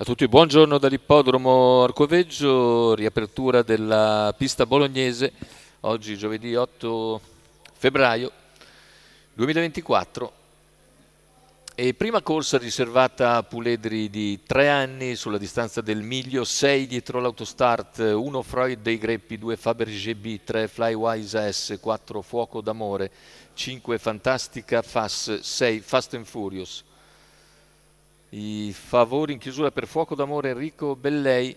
A tutti buongiorno dall'ippodromo Arcoveggio, riapertura della pista bolognese, oggi giovedì 8 febbraio 2024 e prima corsa riservata a Puledri di tre anni sulla distanza del miglio, 6 dietro l'autostart, 1 Freud dei Greppi, 2 Fabergé B, 3 Flywise S, 4 Fuoco d'Amore, 5 Fantastica Fass, 6 Fast and Furious i favori in chiusura per fuoco d'amore Enrico Bellei,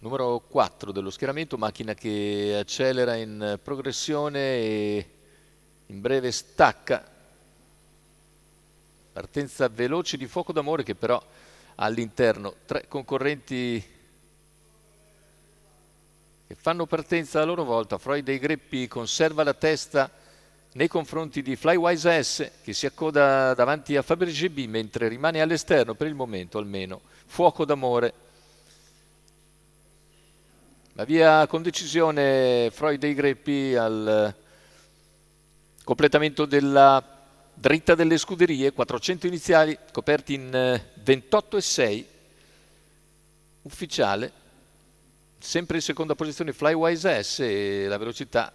numero 4 dello schieramento, macchina che accelera in progressione e in breve stacca. Partenza veloce di fuoco d'amore che però all'interno tre concorrenti che fanno partenza a loro volta. Freud dei Greppi conserva la testa nei confronti di Flywise S che si accoda davanti a Fabergé B mentre rimane all'esterno per il momento almeno fuoco d'amore la via con decisione Freud dei Greppi al completamento della dritta delle scuderie 400 iniziali coperti in 28,6 eh, ufficiale sempre in seconda posizione Flywise S e la velocità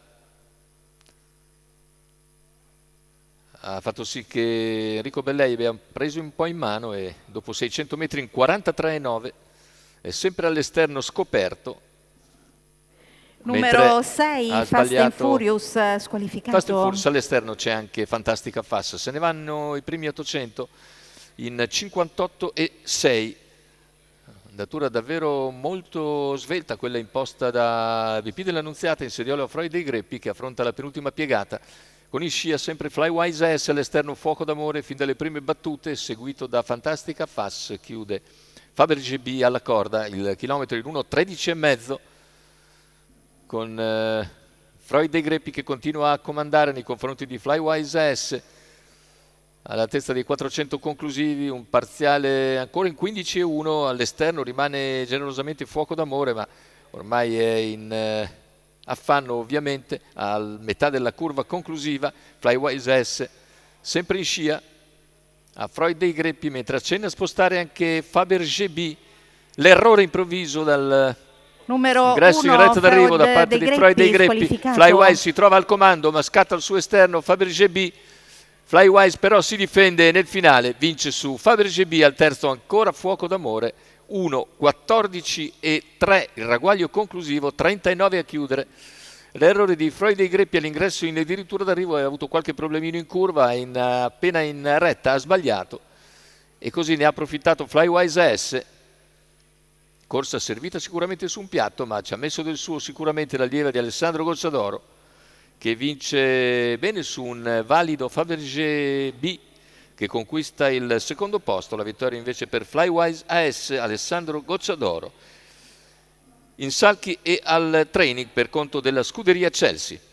ha fatto sì che Enrico Bellei abbia preso un po' in mano e dopo 600 metri in 43,9 è sempre all'esterno scoperto. Numero 6, Fast and Furious eh, squalificato. Fast and Furious all'esterno c'è anche Fantastica Fast. Se ne vanno i primi 800 in 58 e 6. Andatura davvero molto svelta, quella imposta da VP dell'Annunziata in Seriolo a Freud dei Greppi che affronta la penultima piegata con in scia sempre Flywise S all'esterno fuoco d'amore fin dalle prime battute, seguito da Fantastica Fass, chiude Faber GB alla corda, il chilometro in 1.13,5 con eh, Freud De Greppi che continua a comandare nei confronti di Flywise S alla testa dei 400 conclusivi, un parziale ancora in 15 e 1, all'esterno rimane generosamente fuoco d'amore, ma ormai è in eh, affanno ovviamente a metà della curva conclusiva Flywise S sempre in scia a Freud dei greppi mentre accenna a spostare anche Fabergé B l'errore improvviso dal numero ingresso in retta d'arrivo da parte di Freud dei greppi Flywise si trova al comando ma scatta al suo esterno Fabergé B Flywise però si difende e nel finale vince su Fabergé B al terzo ancora fuoco d'amore 1, 14 e 3 il raguaglio conclusivo, 39 a chiudere. L'errore di Freud e Greppi all'ingresso in addirittura d'arrivo aveva avuto qualche problemino in curva, in, appena in retta ha sbagliato e così ne ha approfittato Flywise S. Corsa servita sicuramente su un piatto, ma ci ha messo del suo sicuramente l'allieva di Alessandro Gozzadoro che vince bene su un valido Fabergé B che conquista il secondo posto, la vittoria invece per Flywise AS Alessandro Gocciadoro in salchi e al training per conto della scuderia Chelsea.